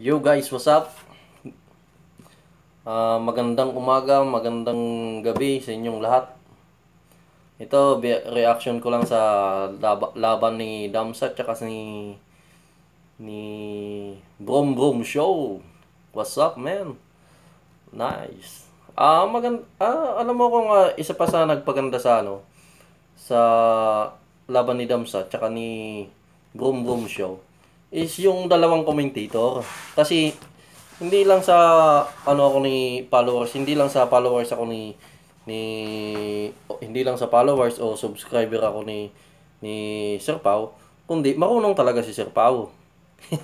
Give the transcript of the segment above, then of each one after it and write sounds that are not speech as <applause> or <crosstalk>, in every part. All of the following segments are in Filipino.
Yo guys, what's up? Uh, magandang umaga, magandang gabi sa inyong lahat. Ito, reaction ko lang sa laban ni Damsa at ni ni Brom Brom Show. What's up, man? Nice. Ah, uh, maganda ah, alam mo kung uh, isa pa sa nagpaganda sa ano sa laban ni Damsa at ni Brom Brom Show is yung dalawang commentator. Kasi hindi lang sa ano ako ni followers, hindi lang sa followers ako ni ni oh, hindi lang sa followers o subscriber ako ni ni Sir Pau, kundi marunong talaga si Sir Pau. <laughs>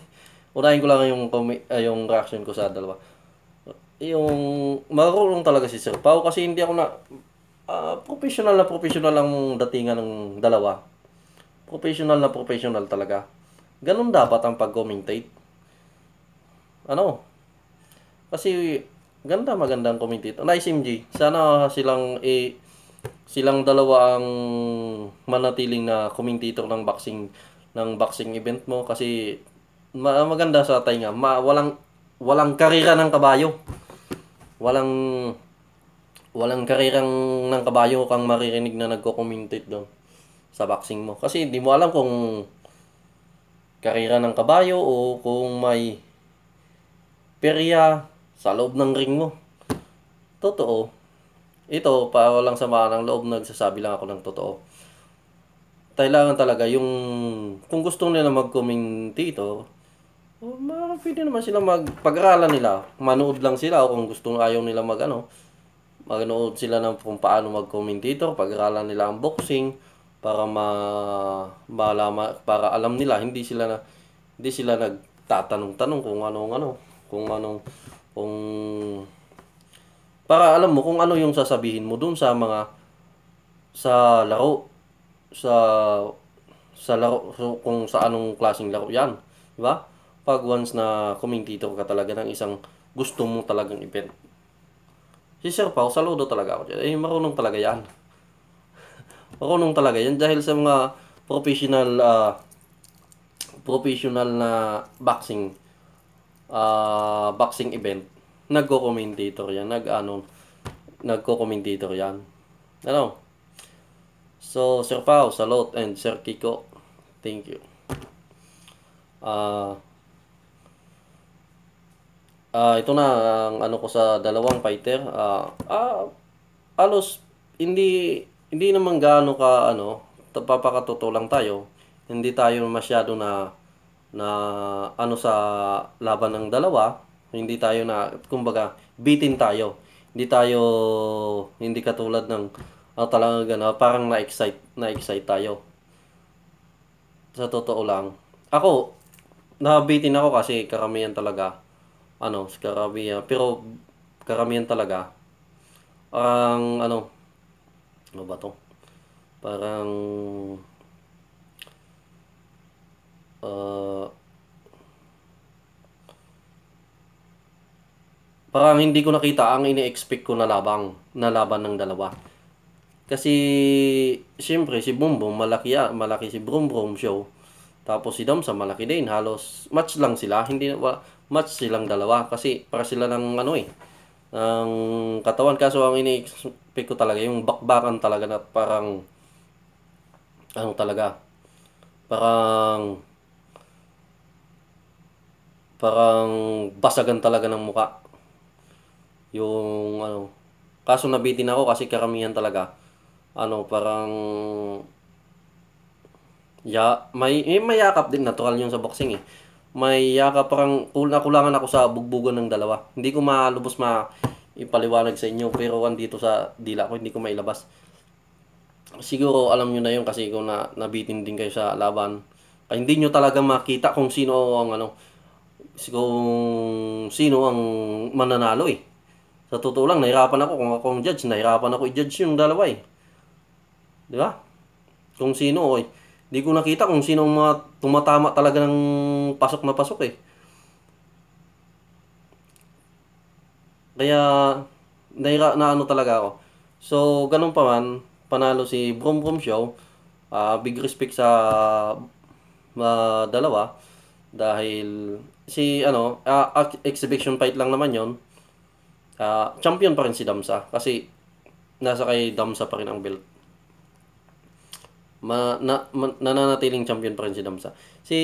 Unahin ko lang yung uh, yung reaction ko sa dalawa. Yung marunong talaga si Sir Pau kasi hindi ako na uh, professional na professional ang datingan ng dalawa. Professional na professional talaga. Ganun dapat ang pag-commentate. Ano? Kasi ganda magandang commentate. Nice MJ. Sana silang eh, silang dalawa ang manatiling na commentator ng boxing ng boxing event mo kasi ma- maganda sa tainga. Ma- walang walang karera ng kabayo. Walang walang karerang ng kabayo kang maririnig na nagko-commentate doon sa boxing mo. Kasi hindi mo alam kung karera ng kabayo o kung may perya sa loob ng ring mo. Totoo. Ito, para lang sa ng loob, nagsasabi lang ako ng totoo. Kailangan talaga yung, kung gusto nila mag-comment dito, oh, pwede naman sila magpag-aralan nila. Manood lang sila o kung gusto ayaw nila mag ano, manood sila ng kung paano mag-comment dito, pag-aralan nila ang boxing, para ma malama para alam nila hindi sila na hindi sila nagtatanong-tanong kung anong ano kung anong ano, kung para alam mo kung ano yung sasabihin mo dun sa mga sa laro sa sa laro so, kung sa anong klaseng laro yan di ba pag once na commentator ka talaga ng isang gusto mo talagang event si Sir Pao saludo talaga ako eh marunong talaga yan marunong talaga yan dahil sa mga professional uh, professional na boxing uh, boxing event nagko-commentator yan nag ano nagko-commentator yan ano so Sir Pao salot and Sir Kiko thank you ah uh, uh, ito na ang ano ko sa dalawang fighter ah uh, uh, alos hindi hindi naman gaano ka ano, papakatotoo lang tayo. Hindi tayo masyado na na ano sa laban ng dalawa, hindi tayo na kumbaga bitin tayo. Hindi tayo hindi katulad ng uh, oh, ah, talaga na ah, parang na-excite na-excite tayo. Sa totoo lang. Ako nabitin ako kasi karamihan talaga ano, karamihan pero karamihan talaga ang ano ano ba to parang uh, parang hindi ko nakita ang ini-expect ko na labang na laban ng dalawa kasi siyempre si Bumbum malaki malaki si Brum Brum show tapos si Dom sa malaki din halos match lang sila hindi wa, match silang dalawa kasi para sila ng ano eh ang katawan. Kaso ang ini-expect ko talaga, yung bakbakan talaga na parang, ano talaga, parang, parang basagan talaga ng muka. Yung ano, kaso nabitin ako kasi karamihan talaga, ano, parang, ya, may, eh, may yakap din, natural yun sa boxing eh may yaka parang na kulangan ako sa bugbugan ng dalawa. Hindi ko malubos ma ipaliwanag sa inyo pero andito sa dila ko hindi ko mailabas. Siguro alam niyo na 'yon kasi kung na nabitin din kayo sa laban. Ay, hindi niyo talaga makita kung sino ang ano siguro sino ang mananalo eh. Sa totoo lang, nahirapan ako kung ako ang judge, nahirapan ako i-judge yung dalawa eh. Di ba? Kung sino, oy. Eh hindi ko nakita kung sino ang mga tumatama talaga ng pasok na pasok eh. Kaya, na, na ano talaga ako. So, ganun pa man, panalo si Brom Brom Show. Uh, big respect sa uh, dalawa. Dahil, si ano, uh, exhibition fight lang naman yon uh, Champion pa rin si Damsa. Kasi, nasa kay Damsa pa rin ang belt ma, na, ma, nananatiling champion pa rin si Damsa. Si,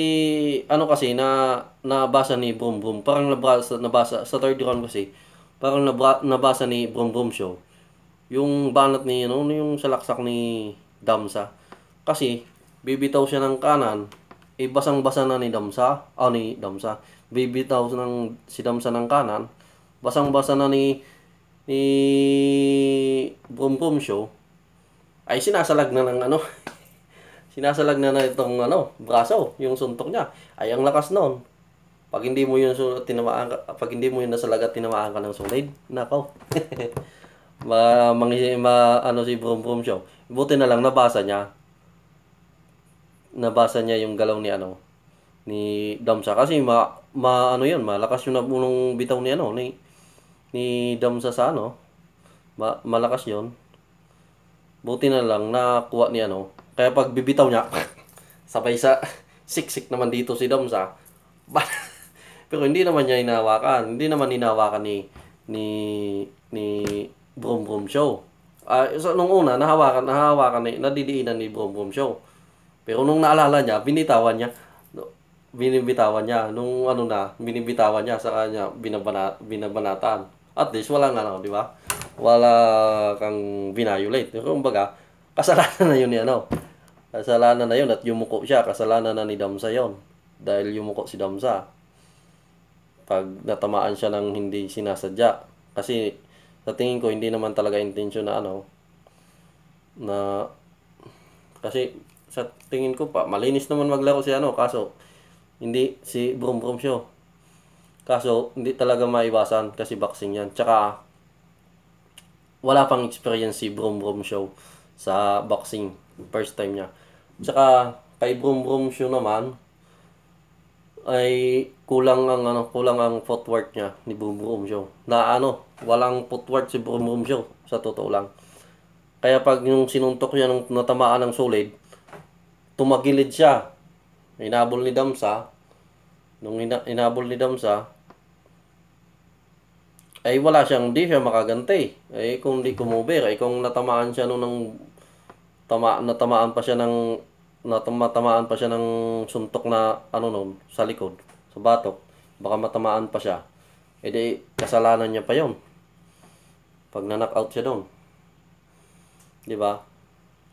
ano kasi, na, nabasa ni Boom Boom, parang nabasa, nabasa sa third round kasi, parang nabra, nabasa ni Boom Boom show, yung banat ni, ano, ano yung salaksak ni Damsa. Kasi, bibitaw siya ng kanan, ibasang eh, basang-basa na ni Damsa, ah ni Damsa, bibitaw ng, si Damsa ng kanan, basang-basa na ni, ni Boom Boom show, ay sinasalag na ng ano, <laughs> sinasalag na na itong ano, braso, yung suntok niya. Ay, ang lakas noon. Pag hindi mo yun tinamaan ka, pag hindi mo yun nasalag at tinamaan ka ng solid, nakaw. <laughs> ma, mangi, ma, ano si Brum Brum Show. Buti na lang nabasa niya. Nabasa niya yung galaw ni ano, ni Damsa. Kasi ma, ma ano yun, malakas yung nabunong bitaw ni ano, ni, ni Damsa sa ano. Ma, malakas yon Buti na lang nakuha ni ano, kaya pag bibitaw niya, <laughs> sabay sa siksik naman dito si Domsa. Ah. <laughs> Pero hindi naman niya inawakan. Hindi naman inawakan ni ni ni Brum Brum Show. Uh, so, nung una, nahawakan, nahawakan ni, nadidiinan ni Brum Brum Show. Pero nung naalala niya, binitawan niya. Binibitawan niya. Nung ano na, binibitawan niya sa kanya, binabana, binabanatan. At least, wala nga lang, di ba? Wala kang binayulate. Kumbaga, kasalanan na yun ni ano, kasalanan na yon at yumuko siya, kasalanan na ni Damsa yon dahil yumuko si Damsa pag natamaan siya ng hindi sinasadya kasi sa tingin ko hindi naman talaga intention na ano na kasi sa tingin ko pa malinis naman maglaro si ano kaso hindi si Brum Brum siya kaso hindi talaga maiwasan kasi boxing yan tsaka wala pang experience si Brum Brum show sa boxing first time niya Tsaka kay Brum Brum Shoe naman ay kulang ang ano, kulang ang footwork niya ni Brum Brum Show. Na ano, walang footwork si Brum Brum Show sa totoo lang. Kaya pag yung sinuntok niya nung natamaan ng solid, tumagilid siya. Inabol ni Damsa. Nung ina- inabol ni Damsa, ay wala siyang, di siya makaganti. Ay kung di kumover, ay kung natamaan siya nung ng tama natamaan pa siya ng natamaan pa siya ng suntok na ano noon sa likod, sa batok. Baka matamaan pa siya. edi kasalanan niya pa yon Pag na-knockout siya doon. Di ba?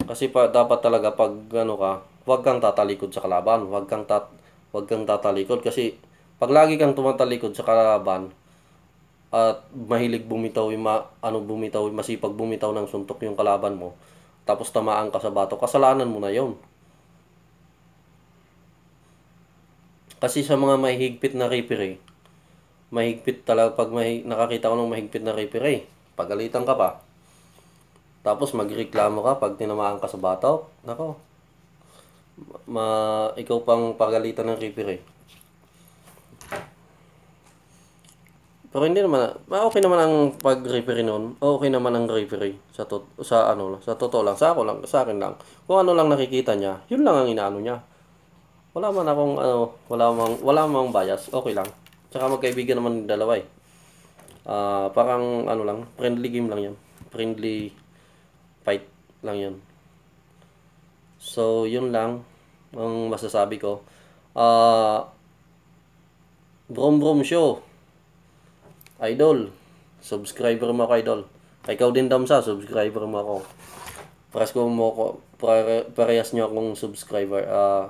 Kasi pa, dapat talaga pag ano ka, huwag kang tatalikod sa kalaban. Huwag kang, tat, huwag kang tatalikod. Kasi pag lagi kang tumatalikod sa kalaban, at mahilig bumitaw yung ma, ano bumitaw masipag bumitaw ng suntok yung kalaban mo tapos tamaan ka sa bato, kasalanan mo na yon. Kasi sa mga mahihigpit na referee, mahigpit talaga pag may, nakakita ko ng mahigpit na referee, pagalitan ka pa. Tapos magreklamo ka pag tinamaan ka sa bato, nako. Ma, ikaw pang pagalitan ng referee. Pero hindi naman, ah, okay naman ang pag-referee noon. Okay naman ang referee sa to, sa ano sa totoo lang, sa ako lang, sa akin lang. Kung ano lang nakikita niya, yun lang ang inaano niya. Wala man akong ano, wala mang wala mang bias, okay lang. Tsaka magkaibigan naman ng dalawa eh. Uh, parang ano lang, friendly game lang 'yan. Friendly fight lang 'yan. So, yun lang ang masasabi ko. Ah uh, Brom Brom Show. Idol, subscriber mo ako, Idol. Ikaw din damsa, subscriber mo ako. Press ko mo ako, pare, parehas nyo akong subscriber. Ah,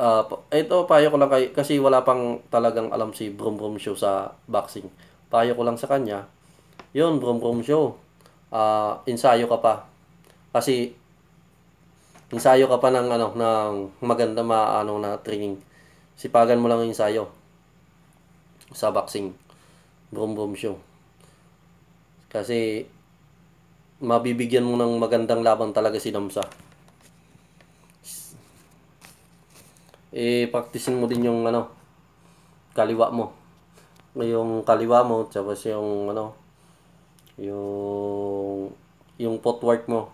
uh, uh, ito, payo ko lang kay, kasi wala pang talagang alam si Brom Brom Show sa boxing. Payo ko lang sa kanya, yun, Brom Brom Show, uh, ensayo ka pa. Kasi, ensayo ka pa ng, ano, ng maganda maano na training. Sipagan mo lang yung ensayo sa boxing Brom Brom Show. Kasi mabibigyan mo ng magandang laban talaga si Damsa. Eh, practicein mo din yung ano, kaliwa mo. Yung kaliwa mo, tapos yung ano, yung yung footwork mo.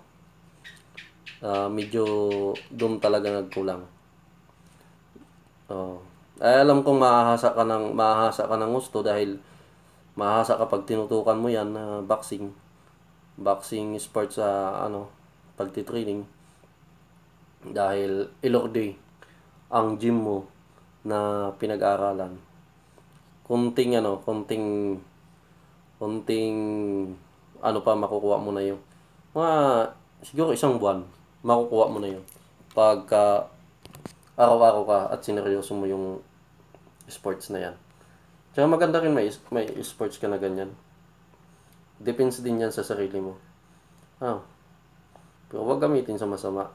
Uh, medyo doon talaga nagkulang. Oh. Ay, alam kong mahahasa ka ng mahahasa ka ng gusto dahil mahasa kapag tinutukan mo yan na uh, boxing boxing sport sa uh, ano pagtitraining dahil ilokde ang gym mo na pinag-aralan kunting ano kunting kunting ano pa makukuha mo na yun mga siguro isang buwan makukuha mo na yun pagka uh, araw-araw ka at sineryoso mo yung sports na yan Tsaka maganda rin may, may sports ka na ganyan. Depends din yan sa sarili mo. Ah. Pero huwag gamitin sa masama.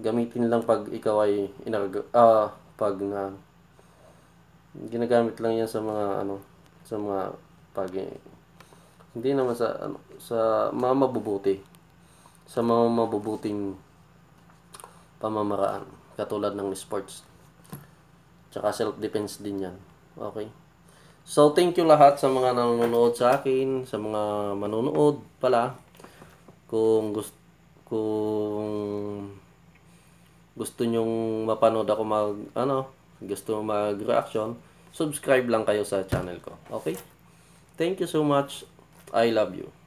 Gamitin lang pag ikaw ay inarga, ah, pag na ginagamit lang yan sa mga ano, sa mga pag hindi naman sa ano, sa mga mabubuti sa mga mabubuting pamamaraan katulad ng sports Tsaka self-defense din yan. Okay? So, thank you lahat sa mga nanonood sa akin, sa mga manonood pala. Kung gusto kung gusto nyong mapanood ako mag ano, gusto mag-reaction, subscribe lang kayo sa channel ko. Okay? Thank you so much. I love you.